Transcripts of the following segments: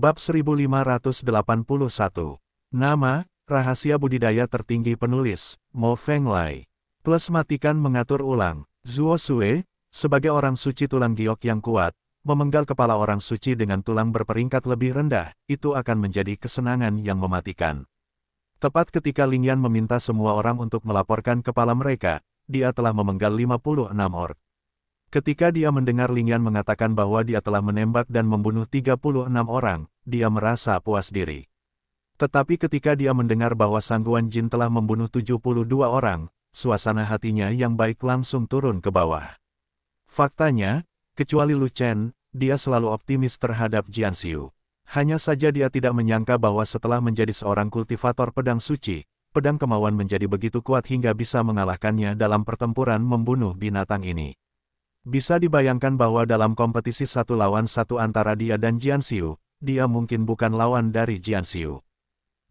Bab 1581 Nama, Rahasia Budidaya Tertinggi Penulis, Mo Feng Lai. Plus matikan mengatur ulang, Zuo Sue, sebagai orang suci tulang giok yang kuat, memenggal kepala orang suci dengan tulang berperingkat lebih rendah, itu akan menjadi kesenangan yang mematikan. Tepat ketika Lingyan meminta semua orang untuk melaporkan kepala mereka, dia telah memenggal 56 orang. Ketika dia mendengar Lingyan mengatakan bahwa dia telah menembak dan membunuh 36 orang, dia merasa puas diri. Tetapi ketika dia mendengar bahwa Sangguan Jin telah membunuh 72 orang, suasana hatinya yang baik langsung turun ke bawah. Faktanya, kecuali Lu Chen, dia selalu optimis terhadap Jian Xiu. Hanya saja dia tidak menyangka bahwa setelah menjadi seorang kultivator pedang suci, pedang kemauan menjadi begitu kuat hingga bisa mengalahkannya dalam pertempuran membunuh binatang ini. Bisa dibayangkan bahwa dalam kompetisi satu lawan satu antara dia dan Jian Xiu, dia mungkin bukan lawan dari Jian Xiu.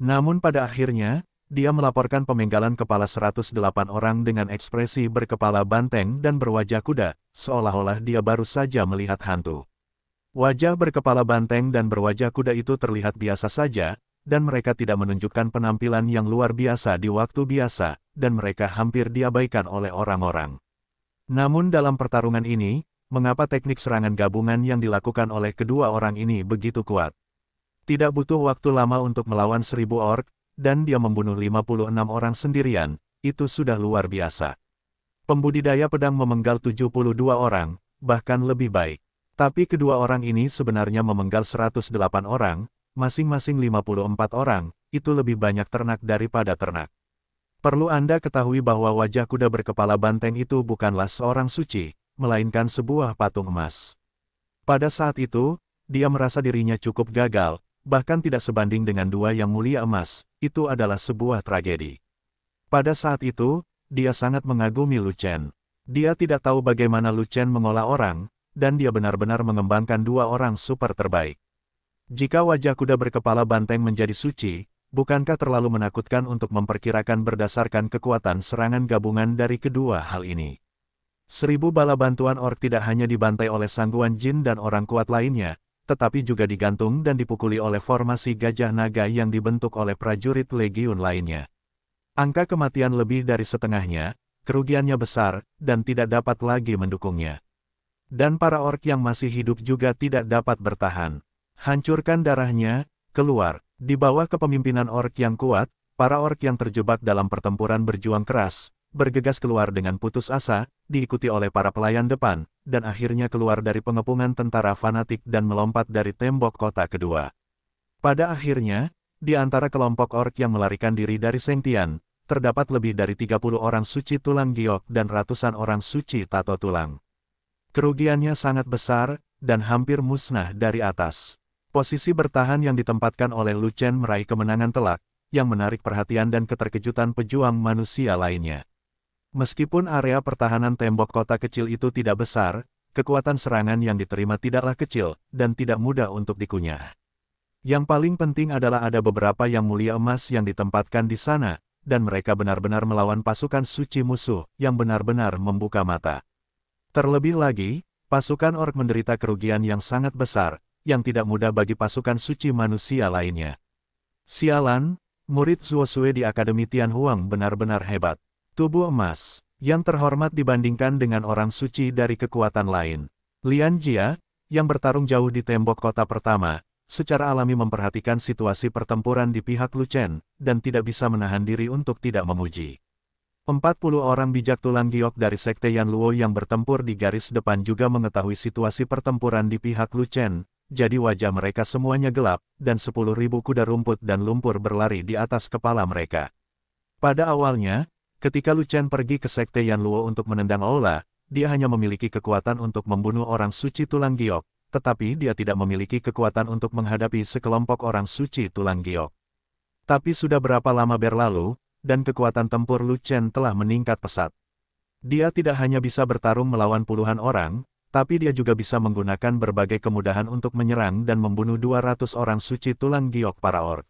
Namun pada akhirnya, dia melaporkan pemenggalan kepala 108 orang dengan ekspresi berkepala banteng dan berwajah kuda, seolah-olah dia baru saja melihat hantu. Wajah berkepala banteng dan berwajah kuda itu terlihat biasa saja, dan mereka tidak menunjukkan penampilan yang luar biasa di waktu biasa, dan mereka hampir diabaikan oleh orang-orang. Namun dalam pertarungan ini, mengapa teknik serangan gabungan yang dilakukan oleh kedua orang ini begitu kuat? Tidak butuh waktu lama untuk melawan seribu ork, dan dia membunuh 56 orang sendirian, itu sudah luar biasa. Pembudidaya pedang memenggal 72 orang, bahkan lebih baik. Tapi kedua orang ini sebenarnya memenggal 108 orang, masing-masing 54 orang, itu lebih banyak ternak daripada ternak. Perlu Anda ketahui bahwa wajah kuda berkepala banteng itu bukanlah seorang suci, melainkan sebuah patung emas. Pada saat itu, dia merasa dirinya cukup gagal, bahkan tidak sebanding dengan dua yang mulia emas, itu adalah sebuah tragedi. Pada saat itu, dia sangat mengagumi Lu Chen. Dia tidak tahu bagaimana Lu Chen mengolah orang, dan dia benar-benar mengembangkan dua orang super terbaik. Jika wajah kuda berkepala banteng menjadi suci, bukankah terlalu menakutkan untuk memperkirakan berdasarkan kekuatan serangan gabungan dari kedua hal ini? Seribu bala bantuan ork tidak hanya dibantai oleh sangguan jin dan orang kuat lainnya, tetapi juga digantung dan dipukuli oleh formasi gajah naga yang dibentuk oleh prajurit legiun lainnya. Angka kematian lebih dari setengahnya, kerugiannya besar, dan tidak dapat lagi mendukungnya. Dan para ork yang masih hidup juga tidak dapat bertahan. Hancurkan darahnya, keluar, di bawah kepemimpinan ork yang kuat, para ork yang terjebak dalam pertempuran berjuang keras, bergegas keluar dengan putus asa, diikuti oleh para pelayan depan, dan akhirnya keluar dari pengepungan tentara fanatik dan melompat dari tembok kota kedua. Pada akhirnya, di antara kelompok ork yang melarikan diri dari sentian, terdapat lebih dari 30 orang suci tulang giok dan ratusan orang suci tato tulang. Kerugiannya sangat besar, dan hampir musnah dari atas. Posisi bertahan yang ditempatkan oleh Lu Chen meraih kemenangan telak, yang menarik perhatian dan keterkejutan pejuang manusia lainnya. Meskipun area pertahanan tembok kota kecil itu tidak besar, kekuatan serangan yang diterima tidaklah kecil, dan tidak mudah untuk dikunyah. Yang paling penting adalah ada beberapa yang mulia emas yang ditempatkan di sana, dan mereka benar-benar melawan pasukan suci musuh, yang benar-benar membuka mata. Terlebih lagi, pasukan ork menderita kerugian yang sangat besar, yang tidak mudah bagi pasukan suci manusia lainnya. Sialan, murid Zuosue di Akademi Tianhuang benar-benar hebat. Tubuh emas, yang terhormat dibandingkan dengan orang suci dari kekuatan lain. Lian Jia, yang bertarung jauh di tembok kota pertama, secara alami memperhatikan situasi pertempuran di pihak Lu Chen, dan tidak bisa menahan diri untuk tidak memuji. 40 orang bijak tulang giok dari Sekte Yan Luo yang bertempur di garis depan juga mengetahui situasi pertempuran di pihak Lu Chen jadi wajah mereka semuanya gelap, dan sepuluh ribu kuda rumput dan lumpur berlari di atas kepala mereka. Pada awalnya, ketika Lu pergi ke Sekte Yan Luo untuk menendang Ola, dia hanya memiliki kekuatan untuk membunuh orang suci tulang giok, tetapi dia tidak memiliki kekuatan untuk menghadapi sekelompok orang suci tulang giok. Tapi sudah berapa lama berlalu, dan kekuatan tempur Lu telah meningkat pesat. Dia tidak hanya bisa bertarung melawan puluhan orang, tapi dia juga bisa menggunakan berbagai kemudahan untuk menyerang dan membunuh 200 orang suci tulang giok para ork.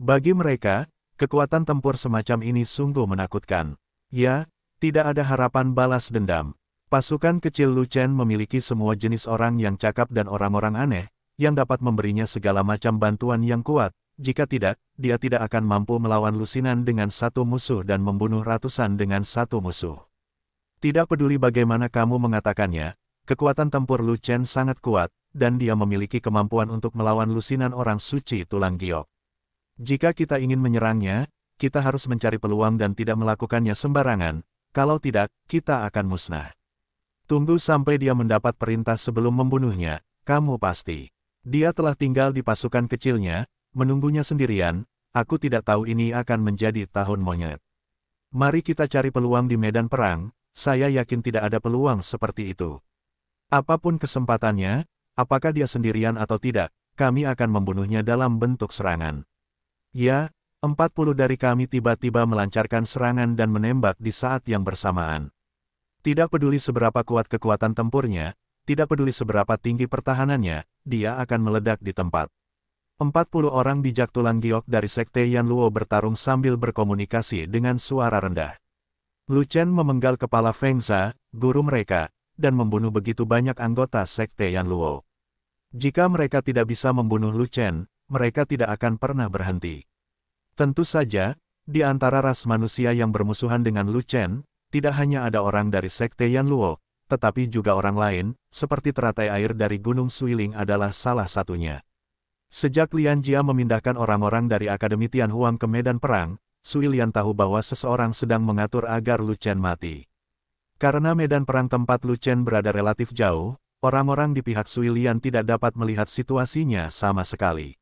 Bagi mereka, kekuatan tempur semacam ini sungguh menakutkan. Ya, tidak ada harapan balas dendam. Pasukan kecil Lucen memiliki semua jenis orang yang cakap dan orang-orang aneh, yang dapat memberinya segala macam bantuan yang kuat. Jika tidak, dia tidak akan mampu melawan Lusinan dengan satu musuh dan membunuh ratusan dengan satu musuh. Tidak peduli bagaimana kamu mengatakannya, Kekuatan tempur Lu Chen sangat kuat, dan dia memiliki kemampuan untuk melawan lusinan orang suci tulang giok. Jika kita ingin menyerangnya, kita harus mencari peluang dan tidak melakukannya sembarangan, kalau tidak, kita akan musnah. Tunggu sampai dia mendapat perintah sebelum membunuhnya, kamu pasti. Dia telah tinggal di pasukan kecilnya, menunggunya sendirian, aku tidak tahu ini akan menjadi tahun monyet. Mari kita cari peluang di medan perang, saya yakin tidak ada peluang seperti itu. Apapun kesempatannya, apakah dia sendirian atau tidak, kami akan membunuhnya dalam bentuk serangan. Ya, empat puluh dari kami tiba-tiba melancarkan serangan dan menembak di saat yang bersamaan. Tidak peduli seberapa kuat kekuatan tempurnya, tidak peduli seberapa tinggi pertahanannya, dia akan meledak di tempat. Empat puluh orang bijak tulang giok dari sekte Yan Luo bertarung sambil berkomunikasi dengan suara rendah. Lu Chen memenggal kepala Feng Sa, guru mereka, dan membunuh begitu banyak anggota sekte Yanluo. Jika mereka tidak bisa membunuh Lu Chen, mereka tidak akan pernah berhenti. Tentu saja, di antara ras manusia yang bermusuhan dengan Lu Chen, tidak hanya ada orang dari sekte Yanluo, tetapi juga orang lain, seperti teratai air dari Gunung Suiling adalah salah satunya. Sejak Lian Jia memindahkan orang-orang dari Akademi Tian Huang ke medan perang, Sui tahu bahwa seseorang sedang mengatur agar Lu Chen mati. Karena medan perang tempat Lucen berada relatif jauh, orang-orang di pihak Sui Lian tidak dapat melihat situasinya sama sekali.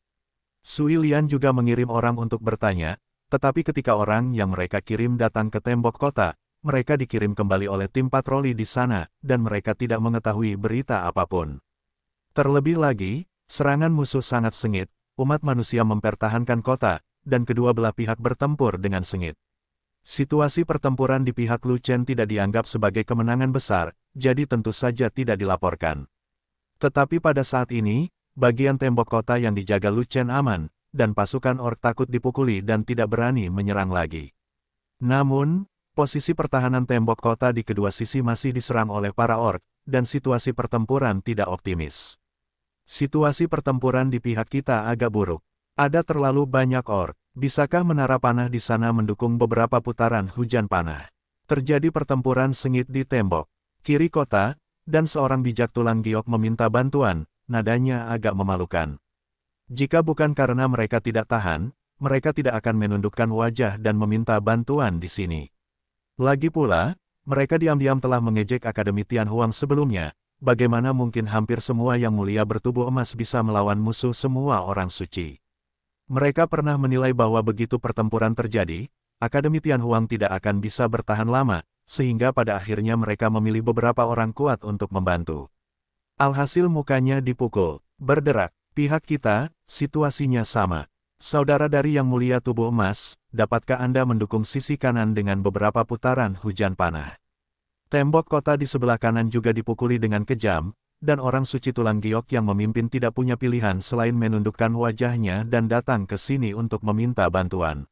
Sui Lian juga mengirim orang untuk bertanya, tetapi ketika orang yang mereka kirim datang ke tembok kota, mereka dikirim kembali oleh tim patroli di sana, dan mereka tidak mengetahui berita apapun. Terlebih lagi, serangan musuh sangat sengit, umat manusia mempertahankan kota, dan kedua belah pihak bertempur dengan sengit. Situasi pertempuran di pihak Lu Chen tidak dianggap sebagai kemenangan besar, jadi tentu saja tidak dilaporkan. Tetapi pada saat ini, bagian tembok kota yang dijaga Lu Chen aman, dan pasukan ork takut dipukuli dan tidak berani menyerang lagi. Namun, posisi pertahanan tembok kota di kedua sisi masih diserang oleh para ork, dan situasi pertempuran tidak optimis. Situasi pertempuran di pihak kita agak buruk. Ada terlalu banyak ork. Bisakah menara panah di sana mendukung beberapa putaran hujan panah? Terjadi pertempuran sengit di tembok, kiri kota, dan seorang bijak tulang giok meminta bantuan, nadanya agak memalukan. Jika bukan karena mereka tidak tahan, mereka tidak akan menundukkan wajah dan meminta bantuan di sini. Lagi pula, mereka diam-diam telah mengejek Akademi Tian Huang sebelumnya, Bagaimana mungkin hampir semua yang mulia bertubuh emas bisa melawan musuh semua orang suci? Mereka pernah menilai bahwa begitu pertempuran terjadi, Akademi Tianhuang tidak akan bisa bertahan lama, sehingga pada akhirnya mereka memilih beberapa orang kuat untuk membantu. Alhasil mukanya dipukul, berderak, pihak kita, situasinya sama. Saudara dari Yang Mulia Tubuh Emas, dapatkah Anda mendukung sisi kanan dengan beberapa putaran hujan panah? Tembok kota di sebelah kanan juga dipukuli dengan kejam, dan orang suci tulang giok yang memimpin tidak punya pilihan selain menundukkan wajahnya dan datang ke sini untuk meminta bantuan.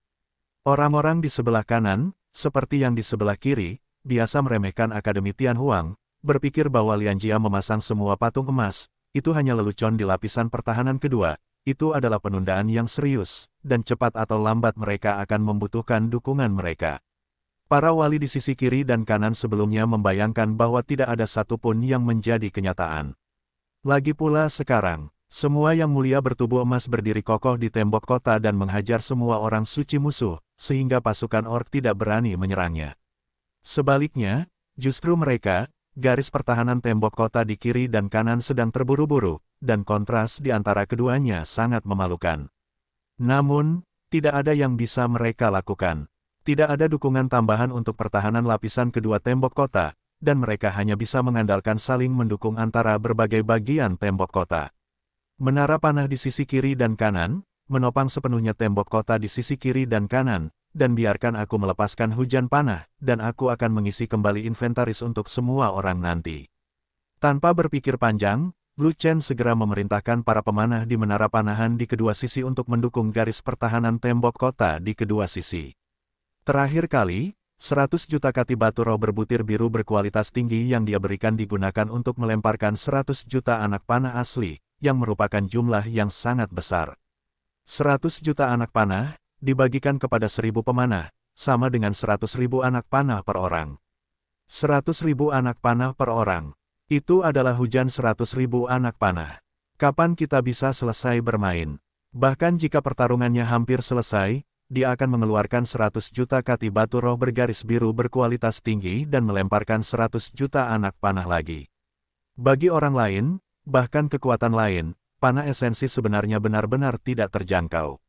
Orang-orang di sebelah kanan, seperti yang di sebelah kiri, biasa meremehkan Akademi Tian Huang, berpikir bahwa Lian Jia memasang semua patung emas, itu hanya lelucon di lapisan pertahanan kedua, itu adalah penundaan yang serius, dan cepat atau lambat mereka akan membutuhkan dukungan mereka. Para wali di sisi kiri dan kanan sebelumnya membayangkan bahwa tidak ada satupun yang menjadi kenyataan. Lagi pula sekarang, semua yang mulia bertubuh emas berdiri kokoh di tembok kota dan menghajar semua orang suci musuh, sehingga pasukan ork tidak berani menyerangnya. Sebaliknya, justru mereka, garis pertahanan tembok kota di kiri dan kanan sedang terburu-buru, dan kontras di antara keduanya sangat memalukan. Namun, tidak ada yang bisa mereka lakukan tidak ada dukungan tambahan untuk pertahanan lapisan kedua tembok kota, dan mereka hanya bisa mengandalkan saling mendukung antara berbagai bagian tembok kota. Menara panah di sisi kiri dan kanan, menopang sepenuhnya tembok kota di sisi kiri dan kanan, dan biarkan aku melepaskan hujan panah, dan aku akan mengisi kembali inventaris untuk semua orang nanti. Tanpa berpikir panjang, Lu Chen segera memerintahkan para pemanah di menara panahan di kedua sisi untuk mendukung garis pertahanan tembok kota di kedua sisi. Terakhir kali, 100 juta kati batu roh berbutir biru berkualitas tinggi yang dia berikan digunakan untuk melemparkan 100 juta anak panah asli, yang merupakan jumlah yang sangat besar. 100 juta anak panah, dibagikan kepada 1000 pemanah, sama dengan 100.000 anak panah per orang. 100.000 anak panah per orang. Itu adalah hujan 100.000 anak panah. Kapan kita bisa selesai bermain? Bahkan jika pertarungannya hampir selesai, dia akan mengeluarkan 100 juta kati batu roh bergaris biru berkualitas tinggi dan melemparkan 100 juta anak panah lagi. Bagi orang lain, bahkan kekuatan lain, panah esensi sebenarnya benar-benar tidak terjangkau.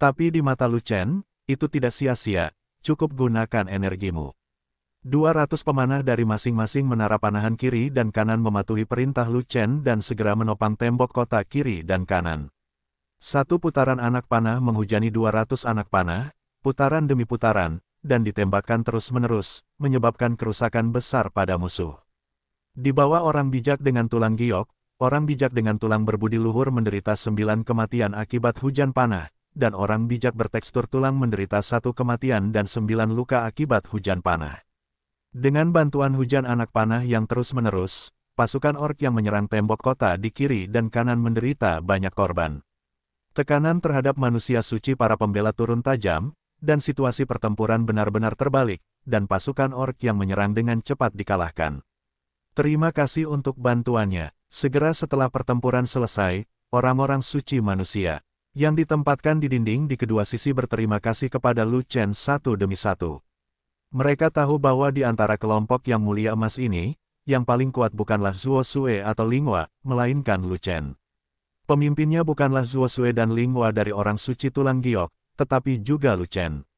Tapi di mata Lu Chen, itu tidak sia-sia, cukup gunakan energimu. 200 pemanah dari masing-masing menara panahan kiri dan kanan mematuhi perintah Lu Chen dan segera menopang tembok kota kiri dan kanan. Satu putaran anak panah menghujani 200 anak panah, putaran demi putaran, dan ditembakkan terus-menerus, menyebabkan kerusakan besar pada musuh. Di bawah orang bijak dengan tulang giok, orang bijak dengan tulang berbudi luhur menderita sembilan kematian akibat hujan panah, dan orang bijak bertekstur tulang menderita satu kematian dan sembilan luka akibat hujan panah. Dengan bantuan hujan anak panah yang terus-menerus, pasukan ork yang menyerang tembok kota di kiri dan kanan menderita banyak korban. Tekanan terhadap manusia suci para pembela turun tajam, dan situasi pertempuran benar-benar terbalik, dan pasukan ork yang menyerang dengan cepat dikalahkan. Terima kasih untuk bantuannya. Segera setelah pertempuran selesai, orang-orang suci manusia yang ditempatkan di dinding di kedua sisi berterima kasih kepada Lu Chen satu demi satu. Mereka tahu bahwa di antara kelompok yang mulia emas ini, yang paling kuat bukanlah Zhuo Sue atau Lingwa, melainkan Lu Chen. Pemimpinnya bukanlah Zuo Sue dan Ling Hua dari orang suci tulang giok, tetapi juga Luchen.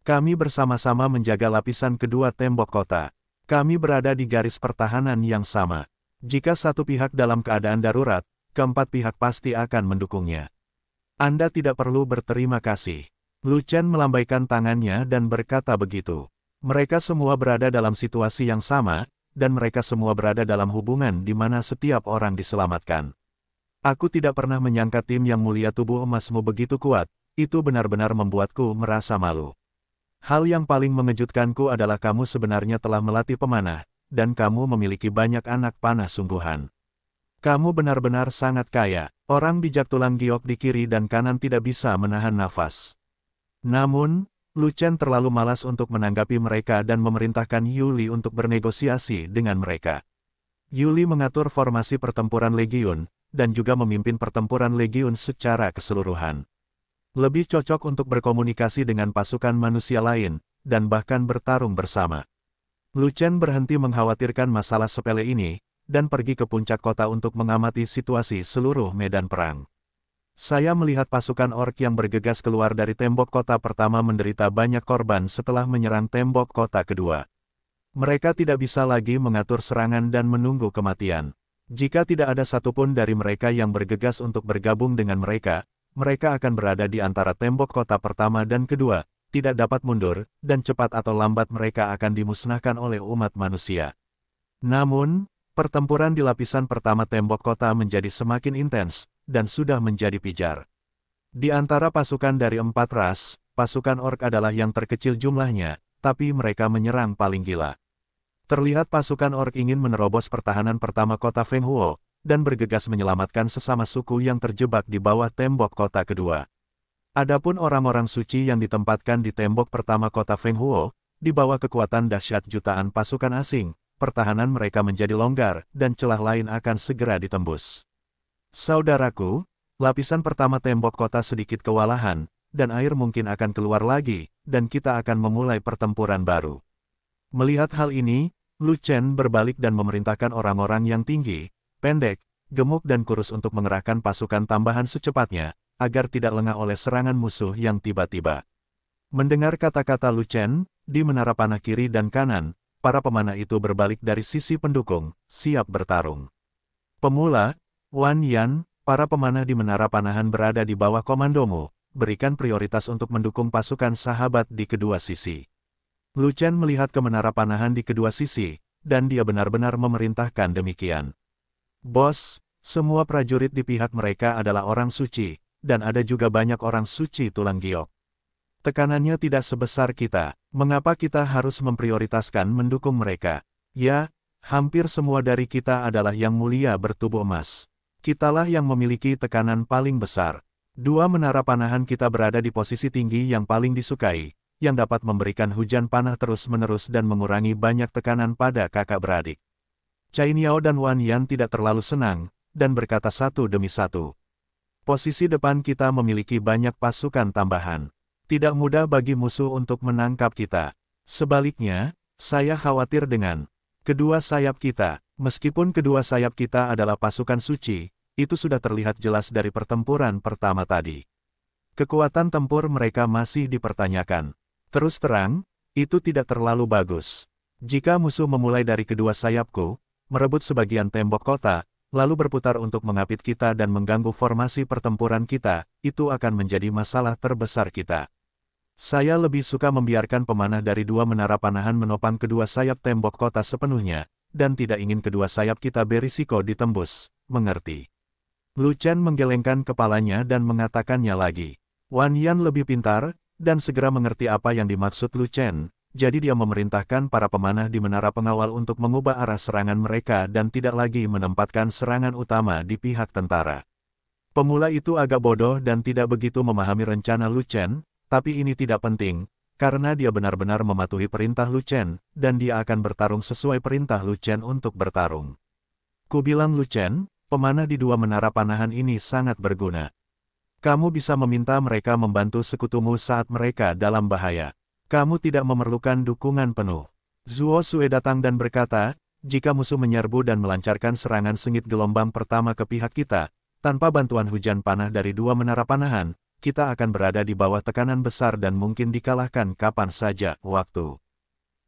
Kami bersama-sama menjaga lapisan kedua tembok kota. Kami berada di garis pertahanan yang sama. Jika satu pihak dalam keadaan darurat, keempat pihak pasti akan mendukungnya. Anda tidak perlu berterima kasih. Luchen melambaikan tangannya dan berkata begitu. Mereka semua berada dalam situasi yang sama, dan mereka semua berada dalam hubungan di mana setiap orang diselamatkan. Aku tidak pernah menyangka tim yang mulia tubuh emasmu begitu kuat, itu benar-benar membuatku merasa malu. Hal yang paling mengejutkanku adalah kamu sebenarnya telah melatih pemanah, dan kamu memiliki banyak anak panah sungguhan. Kamu benar-benar sangat kaya, orang bijak tulang giok di kiri dan kanan tidak bisa menahan nafas. Namun, Lucen terlalu malas untuk menanggapi mereka dan memerintahkan Yuli untuk bernegosiasi dengan mereka. Yuli mengatur formasi pertempuran legiun, dan juga memimpin pertempuran legiun secara keseluruhan. Lebih cocok untuk berkomunikasi dengan pasukan manusia lain, dan bahkan bertarung bersama. Lucian berhenti mengkhawatirkan masalah sepele ini, dan pergi ke puncak kota untuk mengamati situasi seluruh medan perang. Saya melihat pasukan ork yang bergegas keluar dari tembok kota pertama menderita banyak korban setelah menyerang tembok kota kedua. Mereka tidak bisa lagi mengatur serangan dan menunggu kematian. Jika tidak ada satupun dari mereka yang bergegas untuk bergabung dengan mereka, mereka akan berada di antara tembok kota pertama dan kedua, tidak dapat mundur, dan cepat atau lambat mereka akan dimusnahkan oleh umat manusia. Namun, pertempuran di lapisan pertama tembok kota menjadi semakin intens, dan sudah menjadi pijar. Di antara pasukan dari empat ras, pasukan ork adalah yang terkecil jumlahnya, tapi mereka menyerang paling gila. Terlihat pasukan ork ingin menerobos pertahanan pertama kota Fenghuo, dan bergegas menyelamatkan sesama suku yang terjebak di bawah tembok kota kedua. Adapun orang-orang suci yang ditempatkan di tembok pertama kota Fenghuo, di bawah kekuatan dahsyat jutaan pasukan asing, pertahanan mereka menjadi longgar, dan celah lain akan segera ditembus. Saudaraku, lapisan pertama tembok kota sedikit kewalahan, dan air mungkin akan keluar lagi, dan kita akan memulai pertempuran baru. Melihat hal ini, Lu Chen berbalik dan memerintahkan orang-orang yang tinggi, pendek, gemuk dan kurus untuk mengerahkan pasukan tambahan secepatnya, agar tidak lengah oleh serangan musuh yang tiba-tiba. Mendengar kata-kata Lu Chen, di menara panah kiri dan kanan, para pemanah itu berbalik dari sisi pendukung, siap bertarung. Pemula, Wan Yan, para pemanah di menara panahan berada di bawah komandomu, berikan prioritas untuk mendukung pasukan sahabat di kedua sisi. Lu Chen melihat ke menara panahan di kedua sisi, dan dia benar-benar memerintahkan demikian. Bos, semua prajurit di pihak mereka adalah orang suci, dan ada juga banyak orang suci tulang giok. Tekanannya tidak sebesar kita, mengapa kita harus memprioritaskan mendukung mereka? Ya, hampir semua dari kita adalah yang mulia bertubuh emas. Kitalah yang memiliki tekanan paling besar. Dua menara panahan kita berada di posisi tinggi yang paling disukai, yang dapat memberikan hujan panah terus-menerus dan mengurangi banyak tekanan pada kakak beradik. Cai Niao dan Wan Yan tidak terlalu senang, dan berkata satu demi satu. Posisi depan kita memiliki banyak pasukan tambahan. Tidak mudah bagi musuh untuk menangkap kita. Sebaliknya, saya khawatir dengan kedua sayap kita. Meskipun kedua sayap kita adalah pasukan suci, itu sudah terlihat jelas dari pertempuran pertama tadi. Kekuatan tempur mereka masih dipertanyakan. Terus terang, itu tidak terlalu bagus. Jika musuh memulai dari kedua sayapku, merebut sebagian tembok kota, lalu berputar untuk mengapit kita dan mengganggu formasi pertempuran kita, itu akan menjadi masalah terbesar kita. Saya lebih suka membiarkan pemanah dari dua menara panahan menopang kedua sayap tembok kota sepenuhnya, dan tidak ingin kedua sayap kita berisiko ditembus, mengerti. Lu Chen menggelengkan kepalanya dan mengatakannya lagi. Wan Yan lebih pintar, dan segera mengerti apa yang dimaksud Lu Chen, jadi dia memerintahkan para pemanah di menara pengawal untuk mengubah arah serangan mereka dan tidak lagi menempatkan serangan utama di pihak tentara. Pemula itu agak bodoh dan tidak begitu memahami rencana Lu Chen, tapi ini tidak penting, karena dia benar-benar mematuhi perintah Lu Chen, dan dia akan bertarung sesuai perintah Lu Chen untuk bertarung. Kubilang Lu Chen, pemanah di dua menara panahan ini sangat berguna. Kamu bisa meminta mereka membantu sekutumu saat mereka dalam bahaya. Kamu tidak memerlukan dukungan penuh. Zuo Sue datang dan berkata, jika musuh menyerbu dan melancarkan serangan sengit gelombang pertama ke pihak kita, tanpa bantuan hujan panah dari dua menara panahan, kita akan berada di bawah tekanan besar dan mungkin dikalahkan kapan saja, waktu.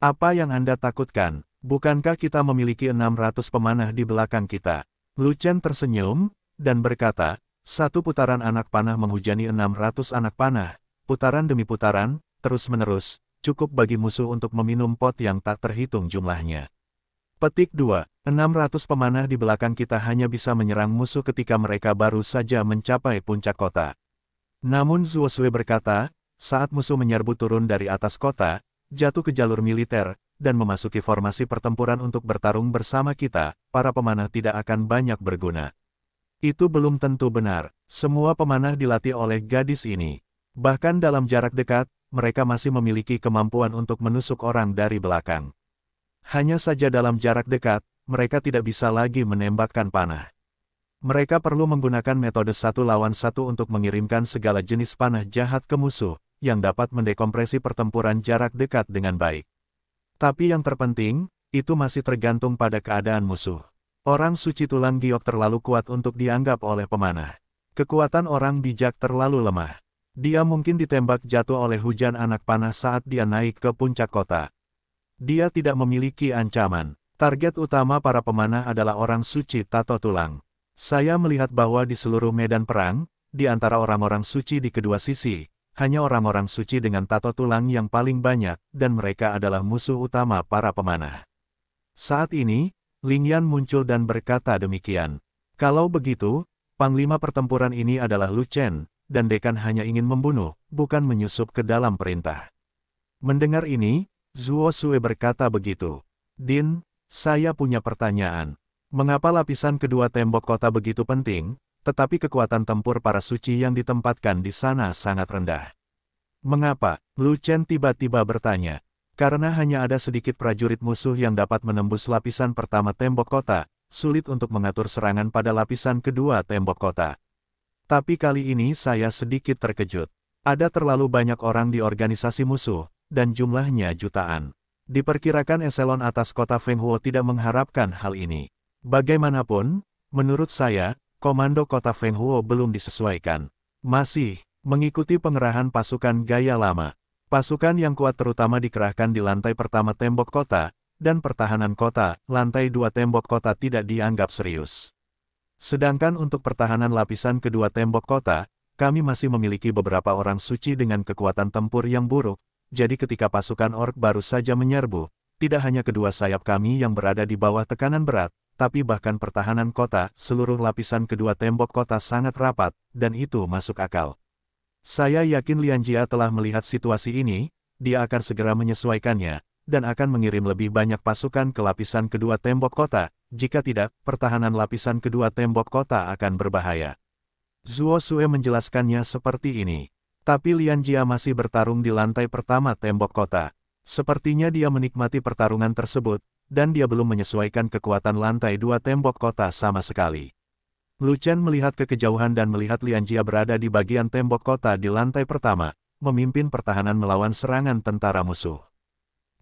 Apa yang Anda takutkan? Bukankah kita memiliki 600 pemanah di belakang kita? Lu Chen tersenyum, dan berkata, satu putaran anak panah menghujani 600 anak panah, putaran demi putaran, terus-menerus, cukup bagi musuh untuk meminum pot yang tak terhitung jumlahnya. Petik 2. 600 pemanah di belakang kita hanya bisa menyerang musuh ketika mereka baru saja mencapai puncak kota. Namun Zuosue berkata, saat musuh menyerbu turun dari atas kota, jatuh ke jalur militer, dan memasuki formasi pertempuran untuk bertarung bersama kita, para pemanah tidak akan banyak berguna. Itu belum tentu benar, semua pemanah dilatih oleh gadis ini. Bahkan dalam jarak dekat, mereka masih memiliki kemampuan untuk menusuk orang dari belakang. Hanya saja dalam jarak dekat, mereka tidak bisa lagi menembakkan panah. Mereka perlu menggunakan metode satu lawan satu untuk mengirimkan segala jenis panah jahat ke musuh, yang dapat mendekompresi pertempuran jarak dekat dengan baik. Tapi yang terpenting, itu masih tergantung pada keadaan musuh. Orang suci tulang giok terlalu kuat untuk dianggap oleh pemanah. Kekuatan orang bijak terlalu lemah. Dia mungkin ditembak jatuh oleh hujan anak panah saat dia naik ke puncak kota. Dia tidak memiliki ancaman. Target utama para pemanah adalah orang suci tato tulang. Saya melihat bahwa di seluruh medan perang, di antara orang-orang suci di kedua sisi, hanya orang-orang suci dengan tato tulang yang paling banyak, dan mereka adalah musuh utama para pemanah. Saat ini, Ling Yan muncul dan berkata demikian. Kalau begitu, Panglima pertempuran ini adalah Lu Chen, dan Dekan hanya ingin membunuh, bukan menyusup ke dalam perintah. Mendengar ini, Zuo Sue berkata begitu. Din, saya punya pertanyaan. Mengapa lapisan kedua tembok kota begitu penting, tetapi kekuatan tempur para suci yang ditempatkan di sana sangat rendah? Mengapa? Lu Chen tiba-tiba bertanya. Karena hanya ada sedikit prajurit musuh yang dapat menembus lapisan pertama tembok kota, sulit untuk mengatur serangan pada lapisan kedua tembok kota. Tapi kali ini saya sedikit terkejut. Ada terlalu banyak orang di organisasi musuh, dan jumlahnya jutaan. Diperkirakan eselon atas kota Feng Huo tidak mengharapkan hal ini. Bagaimanapun, menurut saya, komando kota Feng Huo belum disesuaikan. Masih, mengikuti pengerahan pasukan gaya lama. Pasukan yang kuat terutama dikerahkan di lantai pertama tembok kota, dan pertahanan kota, lantai dua tembok kota tidak dianggap serius. Sedangkan untuk pertahanan lapisan kedua tembok kota, kami masih memiliki beberapa orang suci dengan kekuatan tempur yang buruk, jadi ketika pasukan ork baru saja menyerbu, tidak hanya kedua sayap kami yang berada di bawah tekanan berat, tapi bahkan pertahanan kota, seluruh lapisan kedua tembok kota sangat rapat, dan itu masuk akal. Saya yakin Lian Jia telah melihat situasi ini, dia akan segera menyesuaikannya, dan akan mengirim lebih banyak pasukan ke lapisan kedua tembok kota, jika tidak, pertahanan lapisan kedua tembok kota akan berbahaya. Zuo Sue menjelaskannya seperti ini. Tapi Lian Jia masih bertarung di lantai pertama tembok kota. Sepertinya dia menikmati pertarungan tersebut, dan dia belum menyesuaikan kekuatan lantai dua tembok kota sama sekali. Lu Chen melihat ke kejauhan dan melihat Lian Jia berada di bagian tembok kota di lantai pertama, memimpin pertahanan melawan serangan tentara musuh.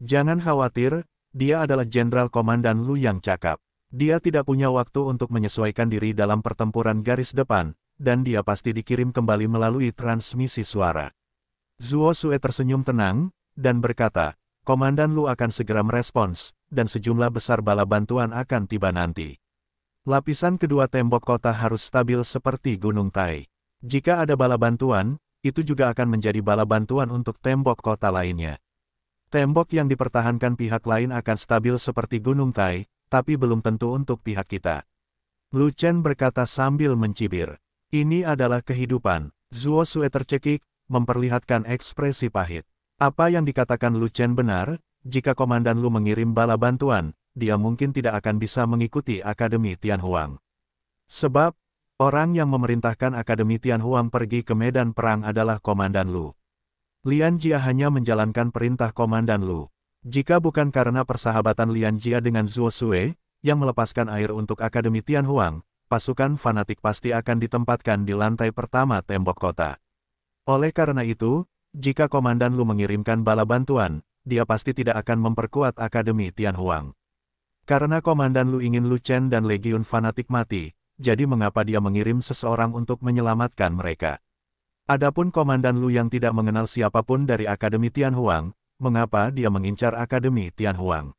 Jangan khawatir, dia adalah Jenderal Komandan Lu yang cakap. Dia tidak punya waktu untuk menyesuaikan diri dalam pertempuran garis depan, dan dia pasti dikirim kembali melalui transmisi suara. Zuo Sue tersenyum tenang, dan berkata, Komandan Lu akan segera merespons, dan sejumlah besar bala bantuan akan tiba nanti. Lapisan kedua tembok kota harus stabil seperti Gunung Tai. Jika ada bala bantuan, itu juga akan menjadi bala bantuan untuk tembok kota lainnya. Tembok yang dipertahankan pihak lain akan stabil seperti Gunung Tai, tapi belum tentu untuk pihak kita. Lu Chen berkata sambil mencibir. Ini adalah kehidupan. Zuo Sue tercekik, memperlihatkan ekspresi pahit. Apa yang dikatakan Lu Chen benar, jika Komandan Lu mengirim bala bantuan, dia mungkin tidak akan bisa mengikuti Akademi Tianhuang. Sebab, orang yang memerintahkan Akademi Tianhuang pergi ke medan perang adalah Komandan Lu. Lian Jia hanya menjalankan perintah Komandan Lu. Jika bukan karena persahabatan Lian Jia dengan Zuo Sue, yang melepaskan air untuk Akademi Tianhuang, pasukan fanatik pasti akan ditempatkan di lantai pertama tembok kota. Oleh karena itu, jika Komandan Lu mengirimkan bala bantuan, dia pasti tidak akan memperkuat Akademi Tianhuang. Karena Komandan Lu ingin Lu Chen dan Legion Fanatik mati, jadi mengapa dia mengirim seseorang untuk menyelamatkan mereka? Adapun Komandan Lu yang tidak mengenal siapapun dari Akademi Tianhuang, mengapa dia mengincar Akademi Tianhuang?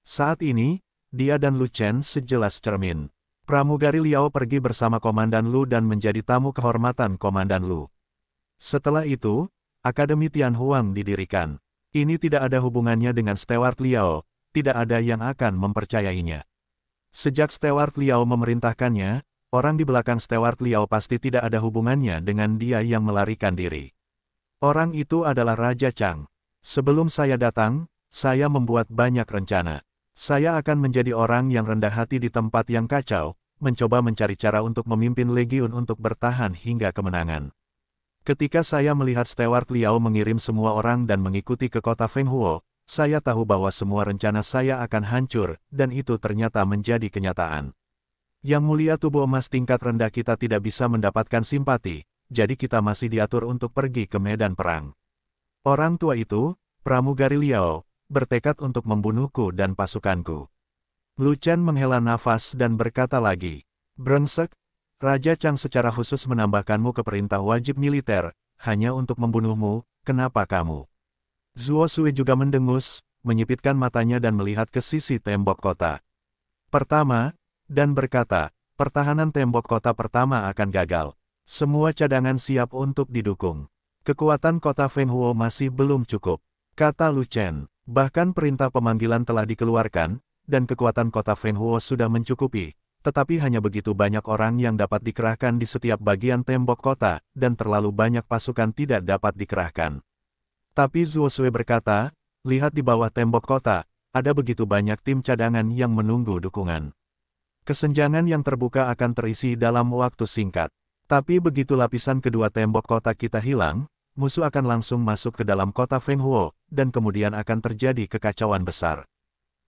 Saat ini, dia dan Lu Chen sejelas cermin. Pramugari Liao pergi bersama Komandan Lu dan menjadi tamu kehormatan Komandan Lu. Setelah itu, Akademi Tianhuang didirikan. Ini tidak ada hubungannya dengan Stewart Liao, tidak ada yang akan mempercayainya. Sejak Stewart Liao memerintahkannya, orang di belakang Stewart Liao pasti tidak ada hubungannya dengan dia yang melarikan diri. Orang itu adalah Raja Chang. Sebelum saya datang, saya membuat banyak rencana. Saya akan menjadi orang yang rendah hati di tempat yang kacau, mencoba mencari cara untuk memimpin legiun untuk bertahan hingga kemenangan. Ketika saya melihat Stewart Liao mengirim semua orang dan mengikuti ke kota Fenghuo, saya tahu bahwa semua rencana saya akan hancur, dan itu ternyata menjadi kenyataan. Yang mulia tubuh emas tingkat rendah kita tidak bisa mendapatkan simpati, jadi kita masih diatur untuk pergi ke medan perang. Orang tua itu, pramugari Liao, bertekad untuk membunuhku dan pasukanku. Lucan menghela nafas dan berkata lagi, Brengsek, Raja Chang secara khusus menambahkanmu ke perintah wajib militer, hanya untuk membunuhmu, kenapa kamu? Zuo Sui juga mendengus, menyipitkan matanya dan melihat ke sisi tembok kota. Pertama, dan berkata, pertahanan tembok kota pertama akan gagal. Semua cadangan siap untuk didukung. Kekuatan kota Feng Huo masih belum cukup. Kata Lu Chen, bahkan perintah pemanggilan telah dikeluarkan, dan kekuatan kota Feng Huo sudah mencukupi, tetapi hanya begitu banyak orang yang dapat dikerahkan di setiap bagian tembok kota, dan terlalu banyak pasukan tidak dapat dikerahkan. Tapi Zuo Sui berkata, lihat di bawah tembok kota, ada begitu banyak tim cadangan yang menunggu dukungan. Kesenjangan yang terbuka akan terisi dalam waktu singkat. Tapi begitu lapisan kedua tembok kota kita hilang, musuh akan langsung masuk ke dalam kota Feng Huo, dan kemudian akan terjadi kekacauan besar.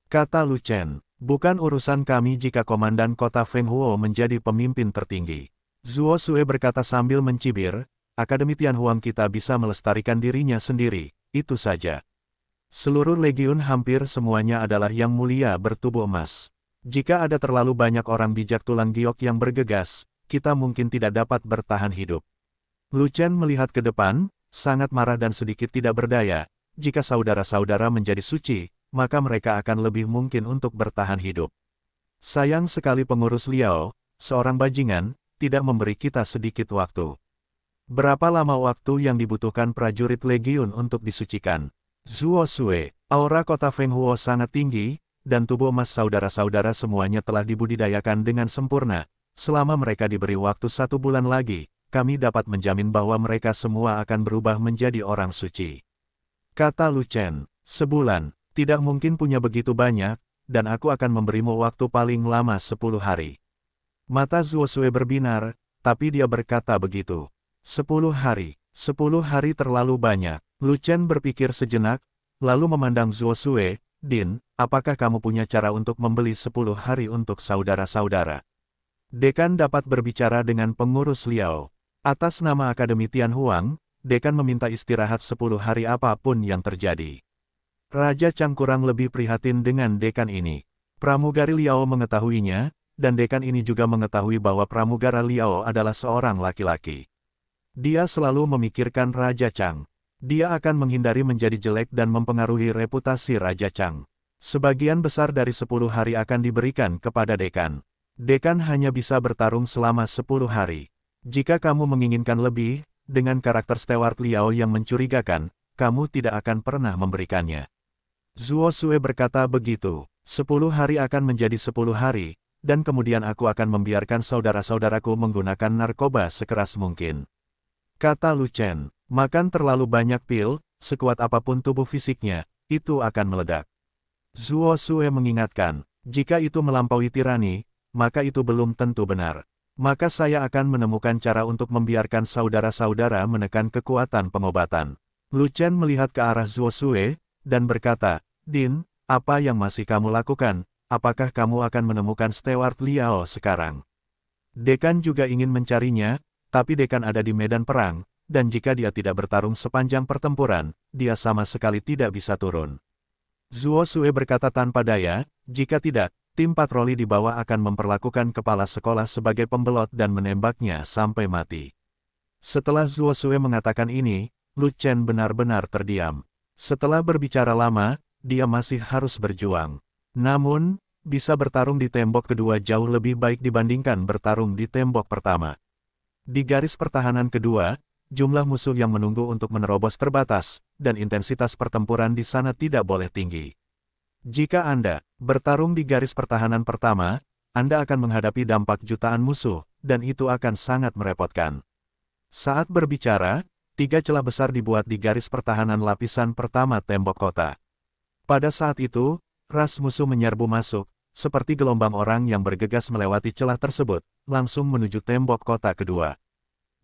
Kata Lu Chen, bukan urusan kami jika komandan kota Feng Huo menjadi pemimpin tertinggi. Zuo Sue berkata sambil mencibir, Akademi Tianhuang kita bisa melestarikan dirinya sendiri, itu saja. Seluruh legiun hampir semuanya adalah yang mulia bertubuh emas. Jika ada terlalu banyak orang bijak tulang giok yang bergegas, kita mungkin tidak dapat bertahan hidup. Lu Chen melihat ke depan, sangat marah dan sedikit tidak berdaya. Jika saudara-saudara menjadi suci, maka mereka akan lebih mungkin untuk bertahan hidup. Sayang sekali pengurus Liao, seorang bajingan, tidak memberi kita sedikit waktu. Berapa lama waktu yang dibutuhkan prajurit legiun untuk disucikan? Zuo Sue, aura kota Feng Huo sangat tinggi, dan tubuh emas saudara-saudara semuanya telah dibudidayakan dengan sempurna. Selama mereka diberi waktu satu bulan lagi, kami dapat menjamin bahwa mereka semua akan berubah menjadi orang suci. Kata Lu Chen, sebulan, tidak mungkin punya begitu banyak, dan aku akan memberimu waktu paling lama sepuluh hari. Mata Zuo Sue berbinar, tapi dia berkata begitu. Sepuluh hari, sepuluh hari terlalu banyak. Lucian berpikir sejenak, lalu memandang Zuo Sue, Din, apakah kamu punya cara untuk membeli sepuluh hari untuk saudara-saudara? Dekan dapat berbicara dengan pengurus Liao. Atas nama Akademi Tian Huang, Dekan meminta istirahat sepuluh hari apapun yang terjadi. Raja Chang kurang lebih prihatin dengan Dekan ini. Pramugari Liao mengetahuinya, dan Dekan ini juga mengetahui bahwa Pramugara Liao adalah seorang laki-laki. Dia selalu memikirkan Raja Chang. Dia akan menghindari menjadi jelek dan mempengaruhi reputasi Raja Chang. Sebagian besar dari 10 hari akan diberikan kepada Dekan. Dekan hanya bisa bertarung selama 10 hari. Jika kamu menginginkan lebih, dengan karakter Stewart Liao yang mencurigakan, kamu tidak akan pernah memberikannya. Zuo Sue berkata begitu, 10 hari akan menjadi 10 hari, dan kemudian aku akan membiarkan saudara-saudaraku menggunakan narkoba sekeras mungkin. Kata Lucian, makan terlalu banyak pil, sekuat apapun tubuh fisiknya, itu akan meledak. Zuo Sue mengingatkan, jika itu melampaui tirani, maka itu belum tentu benar. Maka saya akan menemukan cara untuk membiarkan saudara-saudara menekan kekuatan pengobatan. Lucian melihat ke arah Zuo Sue, dan berkata, Din, apa yang masih kamu lakukan? Apakah kamu akan menemukan Stewart Liao sekarang? Dekan juga ingin mencarinya, tapi Dekan ada di medan perang, dan jika dia tidak bertarung sepanjang pertempuran, dia sama sekali tidak bisa turun. Zuo Sue berkata tanpa daya, jika tidak, tim patroli di bawah akan memperlakukan kepala sekolah sebagai pembelot dan menembaknya sampai mati. Setelah Zuo Sue mengatakan ini, Lu Chen benar-benar terdiam. Setelah berbicara lama, dia masih harus berjuang. Namun, bisa bertarung di tembok kedua jauh lebih baik dibandingkan bertarung di tembok pertama. Di garis pertahanan kedua, jumlah musuh yang menunggu untuk menerobos terbatas, dan intensitas pertempuran di sana tidak boleh tinggi. Jika Anda bertarung di garis pertahanan pertama, Anda akan menghadapi dampak jutaan musuh, dan itu akan sangat merepotkan. Saat berbicara, tiga celah besar dibuat di garis pertahanan lapisan pertama tembok kota. Pada saat itu, ras musuh menyerbu masuk, seperti gelombang orang yang bergegas melewati celah tersebut, langsung menuju tembok kota kedua.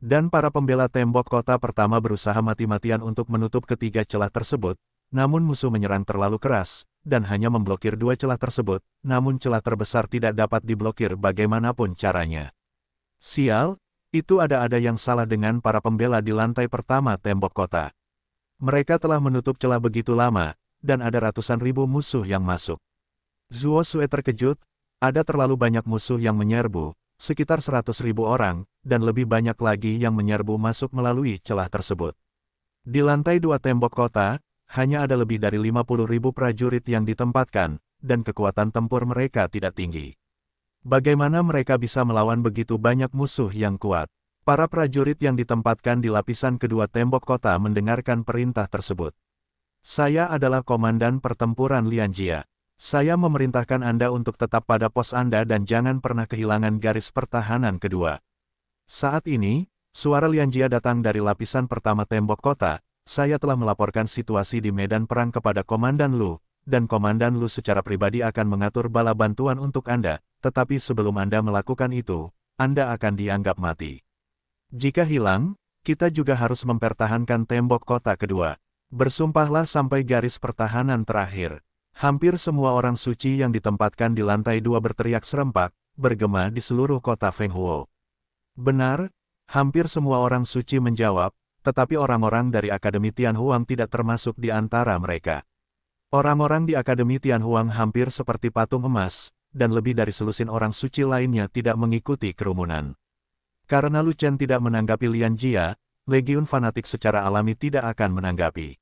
Dan para pembela tembok kota pertama berusaha mati-matian untuk menutup ketiga celah tersebut, namun musuh menyerang terlalu keras, dan hanya memblokir dua celah tersebut, namun celah terbesar tidak dapat diblokir bagaimanapun caranya. Sial, itu ada-ada yang salah dengan para pembela di lantai pertama tembok kota. Mereka telah menutup celah begitu lama, dan ada ratusan ribu musuh yang masuk. Zuo Sue terkejut, ada terlalu banyak musuh yang menyerbu, sekitar seratus ribu orang, dan lebih banyak lagi yang menyerbu masuk melalui celah tersebut. Di lantai dua tembok kota, hanya ada lebih dari lima puluh ribu prajurit yang ditempatkan, dan kekuatan tempur mereka tidak tinggi. Bagaimana mereka bisa melawan begitu banyak musuh yang kuat? Para prajurit yang ditempatkan di lapisan kedua tembok kota mendengarkan perintah tersebut. Saya adalah komandan pertempuran Lianjia. Saya memerintahkan Anda untuk tetap pada pos Anda dan jangan pernah kehilangan garis pertahanan kedua. Saat ini, suara Lianjia datang dari lapisan pertama tembok kota, saya telah melaporkan situasi di medan perang kepada Komandan Lu, dan Komandan Lu secara pribadi akan mengatur bala bantuan untuk Anda, tetapi sebelum Anda melakukan itu, Anda akan dianggap mati. Jika hilang, kita juga harus mempertahankan tembok kota kedua. Bersumpahlah sampai garis pertahanan terakhir. Hampir semua orang suci yang ditempatkan di lantai dua berteriak serempak, bergema di seluruh kota Fenghuo. Benar, hampir semua orang suci menjawab, tetapi orang-orang dari Akademi Tianhuang tidak termasuk di antara mereka. Orang-orang di Akademi Tianhuang hampir seperti patung emas, dan lebih dari selusin orang suci lainnya tidak mengikuti kerumunan. Karena Lu Chen tidak menanggapi Lian Jia, Legiun fanatik secara alami tidak akan menanggapi.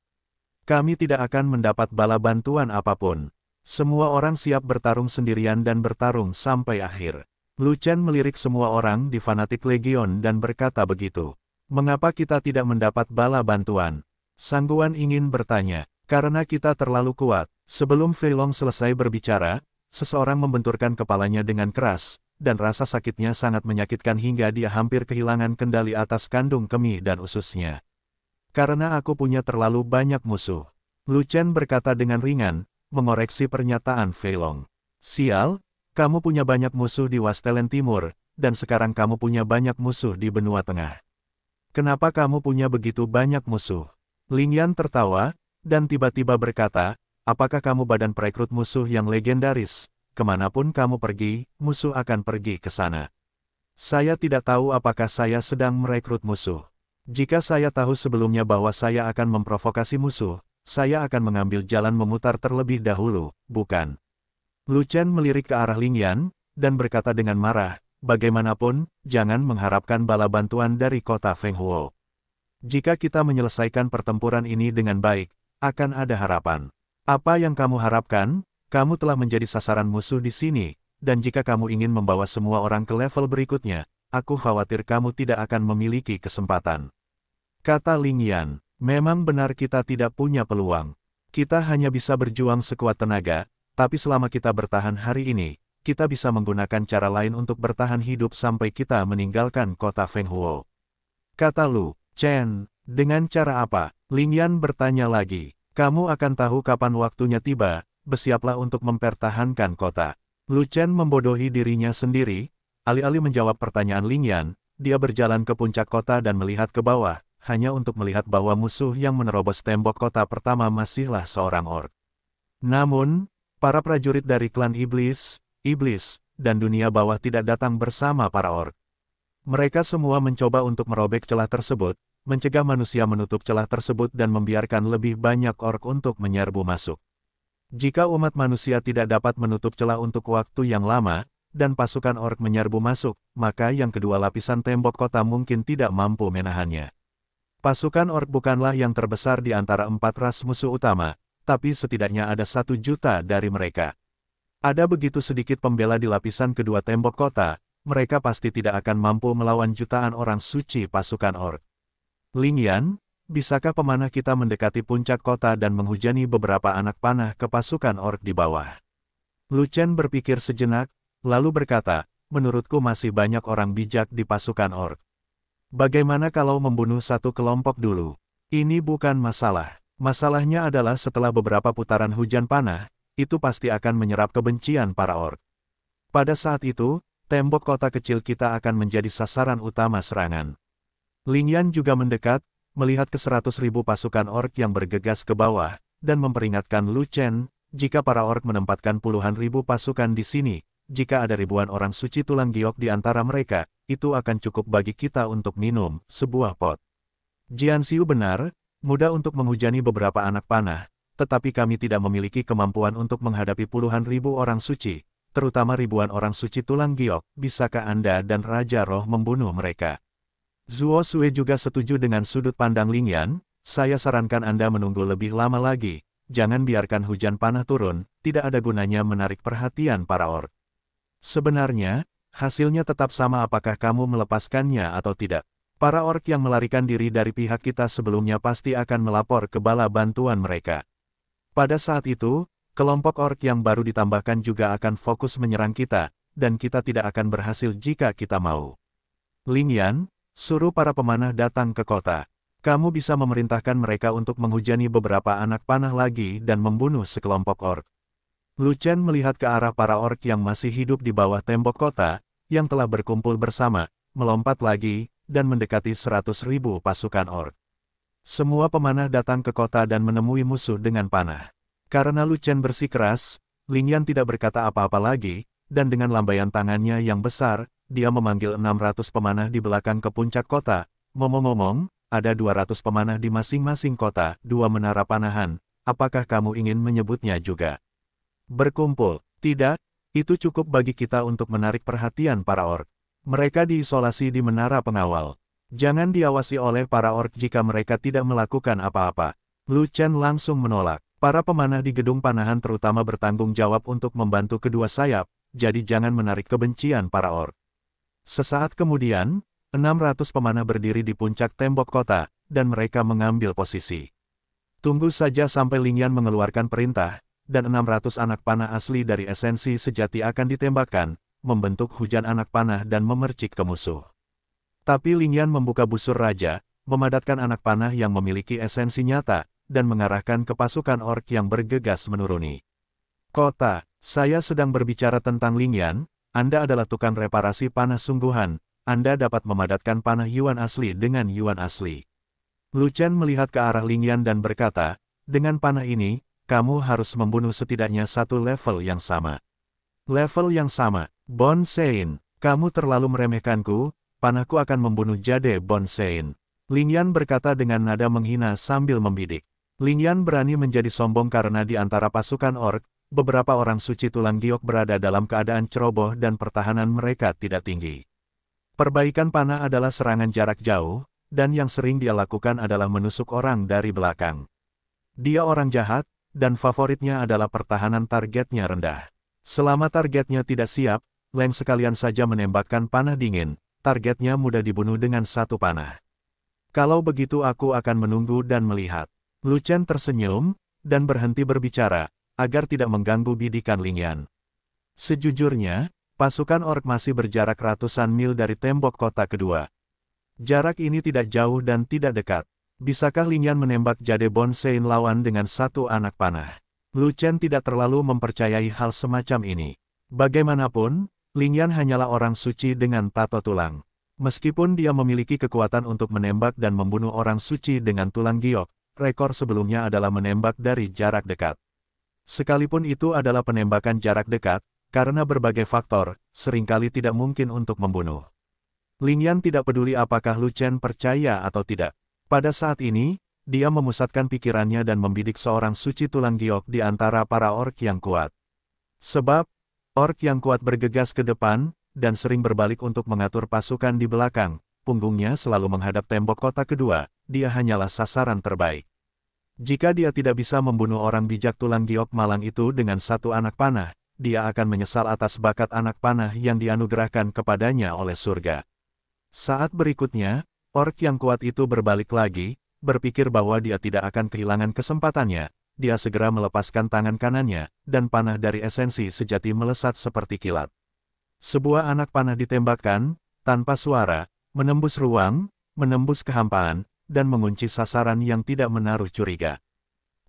Kami tidak akan mendapat bala bantuan apapun. Semua orang siap bertarung sendirian dan bertarung sampai akhir. Lu Chen melirik semua orang di Fanatik Legion dan berkata begitu. Mengapa kita tidak mendapat bala bantuan? Sangguan ingin bertanya. Karena kita terlalu kuat. Sebelum Fei Long selesai berbicara, seseorang membenturkan kepalanya dengan keras, dan rasa sakitnya sangat menyakitkan hingga dia hampir kehilangan kendali atas kandung kemih dan ususnya. Karena aku punya terlalu banyak musuh. Lu Chen berkata dengan ringan, mengoreksi pernyataan Feilong. Sial, kamu punya banyak musuh di Wastelen Timur, dan sekarang kamu punya banyak musuh di benua tengah. Kenapa kamu punya begitu banyak musuh? Ling Yan tertawa, dan tiba-tiba berkata, apakah kamu badan perekrut musuh yang legendaris? Kemanapun kamu pergi, musuh akan pergi ke sana. Saya tidak tahu apakah saya sedang merekrut musuh. Jika saya tahu sebelumnya bahwa saya akan memprovokasi musuh, saya akan mengambil jalan memutar terlebih dahulu, bukan? Lu Chen melirik ke arah Ling Yan, dan berkata dengan marah, bagaimanapun, jangan mengharapkan bala bantuan dari kota Feng Huo. Jika kita menyelesaikan pertempuran ini dengan baik, akan ada harapan. Apa yang kamu harapkan? Kamu telah menjadi sasaran musuh di sini, dan jika kamu ingin membawa semua orang ke level berikutnya, aku khawatir kamu tidak akan memiliki kesempatan. Kata Ling Yan, memang benar kita tidak punya peluang. Kita hanya bisa berjuang sekuat tenaga, tapi selama kita bertahan hari ini, kita bisa menggunakan cara lain untuk bertahan hidup sampai kita meninggalkan kota Fenghuo. Kata Lu, Chen, dengan cara apa? Ling Yan bertanya lagi. Kamu akan tahu kapan waktunya tiba, bersiaplah untuk mempertahankan kota. Lu Chen membodohi dirinya sendiri, Alih-alih menjawab pertanyaan Ling Yan, dia berjalan ke puncak kota dan melihat ke bawah, hanya untuk melihat bahwa musuh yang menerobos tembok kota pertama masihlah seorang ork. Namun, para prajurit dari klan Iblis, Iblis, dan dunia bawah tidak datang bersama para ork. Mereka semua mencoba untuk merobek celah tersebut, mencegah manusia menutup celah tersebut dan membiarkan lebih banyak ork untuk menyerbu masuk. Jika umat manusia tidak dapat menutup celah untuk waktu yang lama, dan pasukan ork menyerbu masuk, maka yang kedua lapisan tembok kota mungkin tidak mampu menahannya. Pasukan ork bukanlah yang terbesar di antara empat ras musuh utama, tapi setidaknya ada satu juta dari mereka. Ada begitu sedikit pembela di lapisan kedua tembok kota, mereka pasti tidak akan mampu melawan jutaan orang suci pasukan ork. Lingyan, bisakah pemanah kita mendekati puncak kota dan menghujani beberapa anak panah ke pasukan ork di bawah? Lucen berpikir sejenak, lalu berkata, menurutku masih banyak orang bijak di pasukan ork. Bagaimana kalau membunuh satu kelompok dulu? Ini bukan masalah. Masalahnya adalah setelah beberapa putaran hujan panah, itu pasti akan menyerap kebencian para ork. Pada saat itu, tembok kota kecil kita akan menjadi sasaran utama serangan. Lingyan juga mendekat, melihat ke seratus ribu pasukan ork yang bergegas ke bawah, dan memperingatkan Lu Chen, jika para ork menempatkan puluhan ribu pasukan di sini, jika ada ribuan orang suci tulang giok di antara mereka, itu akan cukup bagi kita untuk minum sebuah pot. Jian Xiu benar, mudah untuk menghujani beberapa anak panah, tetapi kami tidak memiliki kemampuan untuk menghadapi puluhan ribu orang suci, terutama ribuan orang suci tulang giok, bisakah Anda dan Raja Roh membunuh mereka? Zuo Sui juga setuju dengan sudut pandang Lingyan, saya sarankan Anda menunggu lebih lama lagi, jangan biarkan hujan panah turun, tidak ada gunanya menarik perhatian para ork. Sebenarnya, hasilnya tetap sama apakah kamu melepaskannya atau tidak. Para ork yang melarikan diri dari pihak kita sebelumnya pasti akan melapor ke bala bantuan mereka. Pada saat itu, kelompok ork yang baru ditambahkan juga akan fokus menyerang kita, dan kita tidak akan berhasil jika kita mau. Ling Yan, suruh para pemanah datang ke kota. Kamu bisa memerintahkan mereka untuk menghujani beberapa anak panah lagi dan membunuh sekelompok ork. Lu Chen melihat ke arah para ork yang masih hidup di bawah tembok kota, yang telah berkumpul bersama, melompat lagi, dan mendekati seratus ribu pasukan ork. Semua pemanah datang ke kota dan menemui musuh dengan panah. Karena Lu Chen bersikeras, Ling Yan tidak berkata apa-apa lagi, dan dengan lambaian tangannya yang besar, dia memanggil 600 pemanah di belakang ke puncak kota. Ngomong-ngomong, ada 200 pemanah di masing-masing kota, dua menara panahan, apakah kamu ingin menyebutnya juga? Berkumpul, tidak, itu cukup bagi kita untuk menarik perhatian para ork. Mereka diisolasi di menara pengawal. Jangan diawasi oleh para ork jika mereka tidak melakukan apa-apa. Lu Chen langsung menolak. Para pemanah di gedung panahan terutama bertanggung jawab untuk membantu kedua sayap, jadi jangan menarik kebencian para ork. Sesaat kemudian, 600 pemanah berdiri di puncak tembok kota, dan mereka mengambil posisi. Tunggu saja sampai Lingyan mengeluarkan perintah, dan 600 anak panah asli dari esensi sejati akan ditembakkan, membentuk hujan anak panah dan memercik ke musuh. Tapi Lingyan membuka busur raja, memadatkan anak panah yang memiliki esensi nyata, dan mengarahkan ke pasukan ork yang bergegas menuruni. Kota, saya sedang berbicara tentang Lingyan, Anda adalah tukang reparasi panah sungguhan, Anda dapat memadatkan panah Yuan asli dengan Yuan asli. Lu Chen melihat ke arah Lingyan dan berkata, dengan panah ini, kamu harus membunuh setidaknya satu level yang sama. Level yang sama, Bon Sein, kamu terlalu meremehkanku, panahku akan membunuh Jade Bon Sein. Yan berkata dengan nada menghina sambil membidik. Ling Yan berani menjadi sombong karena di antara pasukan ork, beberapa orang suci tulang giok berada dalam keadaan ceroboh dan pertahanan mereka tidak tinggi. Perbaikan panah adalah serangan jarak jauh, dan yang sering dia lakukan adalah menusuk orang dari belakang. Dia orang jahat, dan favoritnya adalah pertahanan targetnya rendah. Selama targetnya tidak siap, Leng sekalian saja menembakkan panah dingin, targetnya mudah dibunuh dengan satu panah. Kalau begitu aku akan menunggu dan melihat. Lu Chen tersenyum, dan berhenti berbicara, agar tidak mengganggu bidikan Ling Yan. Sejujurnya, pasukan ork masih berjarak ratusan mil dari tembok kota kedua. Jarak ini tidak jauh dan tidak dekat. Bisakah Lingyan menembak Jade Bon lawan dengan satu anak panah? Lu Chen tidak terlalu mempercayai hal semacam ini. Bagaimanapun, Lingyan hanyalah orang suci dengan tato tulang. Meskipun dia memiliki kekuatan untuk menembak dan membunuh orang suci dengan tulang giok, rekor sebelumnya adalah menembak dari jarak dekat. Sekalipun itu adalah penembakan jarak dekat, karena berbagai faktor, seringkali tidak mungkin untuk membunuh. Lingyan tidak peduli apakah Lu Chen percaya atau tidak. Pada saat ini, dia memusatkan pikirannya dan membidik seorang suci tulang giok di antara para ork yang kuat. Sebab, ork yang kuat bergegas ke depan, dan sering berbalik untuk mengatur pasukan di belakang, punggungnya selalu menghadap tembok kota kedua, dia hanyalah sasaran terbaik. Jika dia tidak bisa membunuh orang bijak tulang giok malang itu dengan satu anak panah, dia akan menyesal atas bakat anak panah yang dianugerahkan kepadanya oleh surga. Saat berikutnya, Ork yang kuat itu berbalik lagi, berpikir bahwa dia tidak akan kehilangan kesempatannya, dia segera melepaskan tangan kanannya, dan panah dari esensi sejati melesat seperti kilat. Sebuah anak panah ditembakkan, tanpa suara, menembus ruang, menembus kehampaan, dan mengunci sasaran yang tidak menaruh curiga.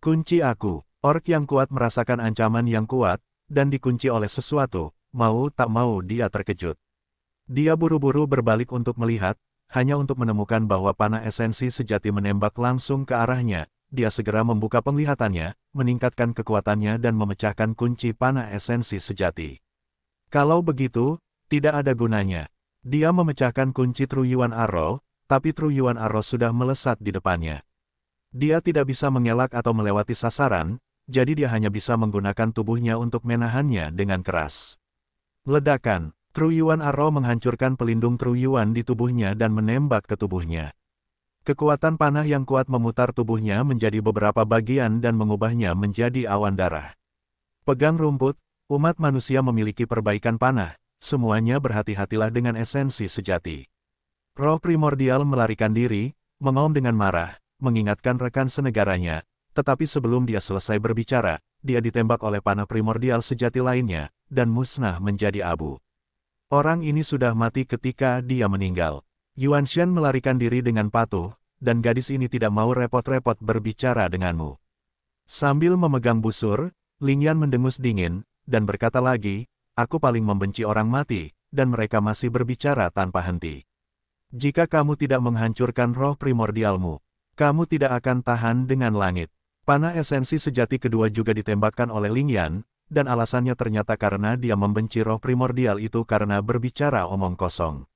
Kunci aku, ork yang kuat merasakan ancaman yang kuat, dan dikunci oleh sesuatu, mau tak mau dia terkejut. Dia buru-buru berbalik untuk melihat, hanya untuk menemukan bahwa panah esensi sejati menembak langsung ke arahnya, dia segera membuka penglihatannya, meningkatkan kekuatannya dan memecahkan kunci panah esensi sejati. Kalau begitu, tidak ada gunanya. Dia memecahkan kunci Truyuan Arrow, tapi Truyuan Arrow sudah melesat di depannya. Dia tidak bisa mengelak atau melewati sasaran, jadi dia hanya bisa menggunakan tubuhnya untuk menahannya dengan keras. Ledakan Truyuan Aro menghancurkan pelindung Truyuan di tubuhnya dan menembak ke tubuhnya. Kekuatan panah yang kuat memutar tubuhnya menjadi beberapa bagian dan mengubahnya menjadi awan darah. Pegang rumput, umat manusia memiliki perbaikan panah, semuanya berhati-hatilah dengan esensi sejati. Roh primordial melarikan diri, mengaum dengan marah, mengingatkan rekan senegaranya, tetapi sebelum dia selesai berbicara, dia ditembak oleh panah primordial sejati lainnya, dan musnah menjadi abu. Orang ini sudah mati ketika dia meninggal. Yuan Shen melarikan diri dengan patuh, dan gadis ini tidak mau repot-repot berbicara denganmu. Sambil memegang busur, Ling Yan mendengus dingin, dan berkata lagi, aku paling membenci orang mati, dan mereka masih berbicara tanpa henti. Jika kamu tidak menghancurkan roh primordialmu, kamu tidak akan tahan dengan langit. Panah esensi sejati kedua juga ditembakkan oleh Ling Yan, dan alasannya ternyata karena dia membenci roh primordial itu karena berbicara omong kosong.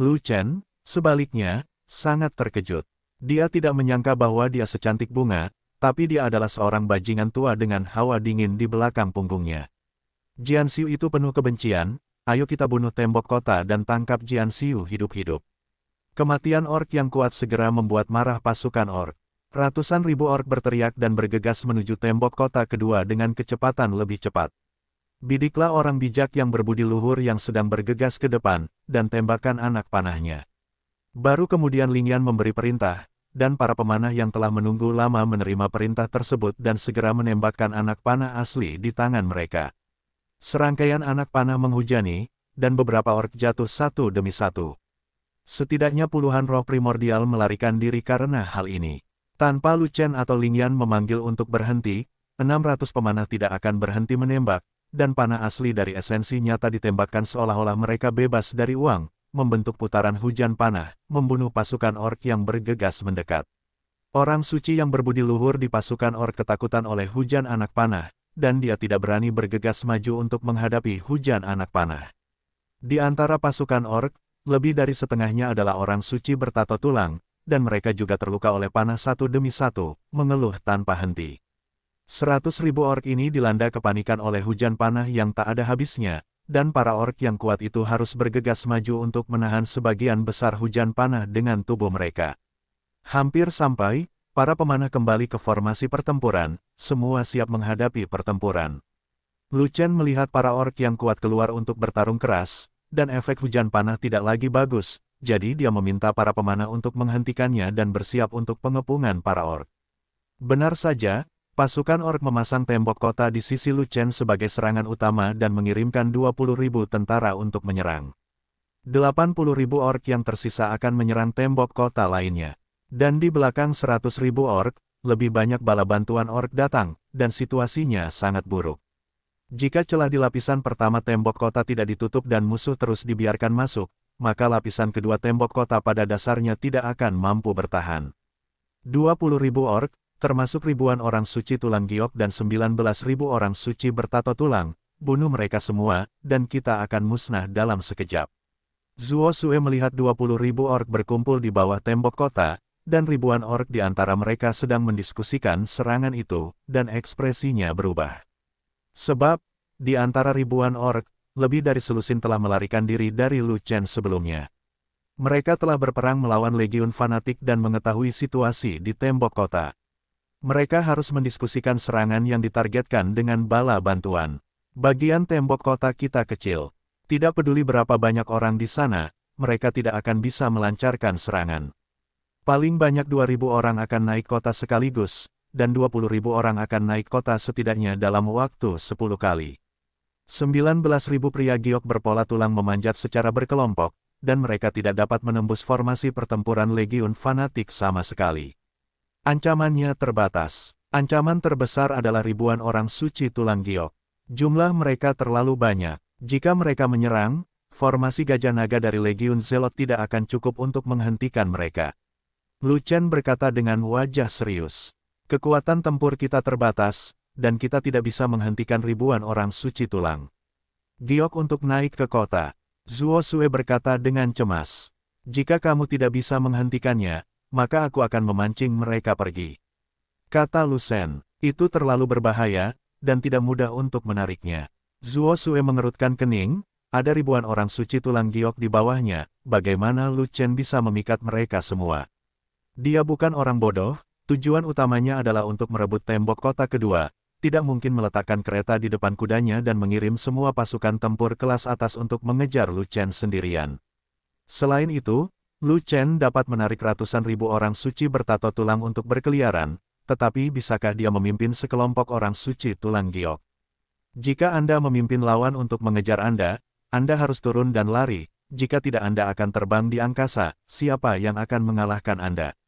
Lu Chen, sebaliknya, sangat terkejut. Dia tidak menyangka bahwa dia secantik bunga, tapi dia adalah seorang bajingan tua dengan hawa dingin di belakang punggungnya. Jian Xiu itu penuh kebencian, ayo kita bunuh tembok kota dan tangkap Jian Xiu hidup-hidup. Kematian ork yang kuat segera membuat marah pasukan ork. Ratusan ribu ork berteriak dan bergegas menuju tembok kota kedua dengan kecepatan lebih cepat. Bidiklah orang bijak yang berbudi luhur yang sedang bergegas ke depan, dan tembakan anak panahnya. Baru kemudian Lingyan memberi perintah, dan para pemanah yang telah menunggu lama menerima perintah tersebut dan segera menembakkan anak panah asli di tangan mereka. Serangkaian anak panah menghujani, dan beberapa ork jatuh satu demi satu. Setidaknya puluhan roh primordial melarikan diri karena hal ini. Tanpa Lu Chen atau Ling Yan memanggil untuk berhenti, 600 pemanah tidak akan berhenti menembak, dan panah asli dari esensi nyata ditembakkan seolah-olah mereka bebas dari uang, membentuk putaran hujan panah, membunuh pasukan ork yang bergegas mendekat. Orang suci yang berbudi luhur di pasukan ork ketakutan oleh hujan anak panah, dan dia tidak berani bergegas maju untuk menghadapi hujan anak panah. Di antara pasukan ork, lebih dari setengahnya adalah orang suci bertato tulang, dan mereka juga terluka oleh panah satu demi satu, mengeluh tanpa henti. Seratus ribu ork ini dilanda kepanikan oleh hujan panah yang tak ada habisnya, dan para ork yang kuat itu harus bergegas maju untuk menahan sebagian besar hujan panah dengan tubuh mereka. Hampir sampai, para pemanah kembali ke formasi pertempuran, semua siap menghadapi pertempuran. Lucen melihat para ork yang kuat keluar untuk bertarung keras, dan efek hujan panah tidak lagi bagus, jadi dia meminta para pemanah untuk menghentikannya dan bersiap untuk pengepungan para ork. Benar saja, pasukan ork memasang tembok kota di sisi Lucen sebagai serangan utama dan mengirimkan ribu tentara untuk menyerang. ribu ork yang tersisa akan menyerang tembok kota lainnya. Dan di belakang ribu ork, lebih banyak bala bantuan ork datang, dan situasinya sangat buruk. Jika celah di lapisan pertama tembok kota tidak ditutup dan musuh terus dibiarkan masuk, maka lapisan kedua tembok kota pada dasarnya tidak akan mampu bertahan. 20.000 ork, termasuk ribuan orang suci tulang giok dan ribu orang suci bertato tulang, bunuh mereka semua, dan kita akan musnah dalam sekejap. Zuo Sue melihat ribu ork berkumpul di bawah tembok kota, dan ribuan ork di antara mereka sedang mendiskusikan serangan itu, dan ekspresinya berubah. Sebab, di antara ribuan ork, lebih dari selusin telah melarikan diri dari Lu Chen sebelumnya. Mereka telah berperang melawan legiun fanatik dan mengetahui situasi di tembok kota. Mereka harus mendiskusikan serangan yang ditargetkan dengan bala bantuan. Bagian tembok kota kita kecil. Tidak peduli berapa banyak orang di sana, mereka tidak akan bisa melancarkan serangan. Paling banyak 2.000 orang akan naik kota sekaligus, dan 20.000 orang akan naik kota setidaknya dalam waktu 10 kali. 19.000 pria giok berpola tulang memanjat secara berkelompok, dan mereka tidak dapat menembus formasi pertempuran legiun fanatik sama sekali. Ancamannya terbatas. Ancaman terbesar adalah ribuan orang suci tulang giok. Jumlah mereka terlalu banyak. Jika mereka menyerang, formasi gajah naga dari Legiun Zelot tidak akan cukup untuk menghentikan mereka. Lu berkata dengan wajah serius. Kekuatan tempur kita terbatas, dan kita tidak bisa menghentikan ribuan orang suci tulang. Giok untuk naik ke kota. Zuo Sue berkata dengan cemas. Jika kamu tidak bisa menghentikannya, maka aku akan memancing mereka pergi. Kata Lusen, itu terlalu berbahaya, dan tidak mudah untuk menariknya. Zuo Sue mengerutkan kening, ada ribuan orang suci tulang giok di bawahnya, bagaimana Lu Chen bisa memikat mereka semua. Dia bukan orang bodoh, tujuan utamanya adalah untuk merebut tembok kota kedua, tidak mungkin meletakkan kereta di depan kudanya dan mengirim semua pasukan tempur kelas atas untuk mengejar Lu Chen sendirian. Selain itu, Lu Chen dapat menarik ratusan ribu orang suci bertato tulang untuk berkeliaran, tetapi bisakah dia memimpin sekelompok orang suci tulang giok? Jika Anda memimpin lawan untuk mengejar Anda, Anda harus turun dan lari, jika tidak Anda akan terbang di angkasa, siapa yang akan mengalahkan Anda?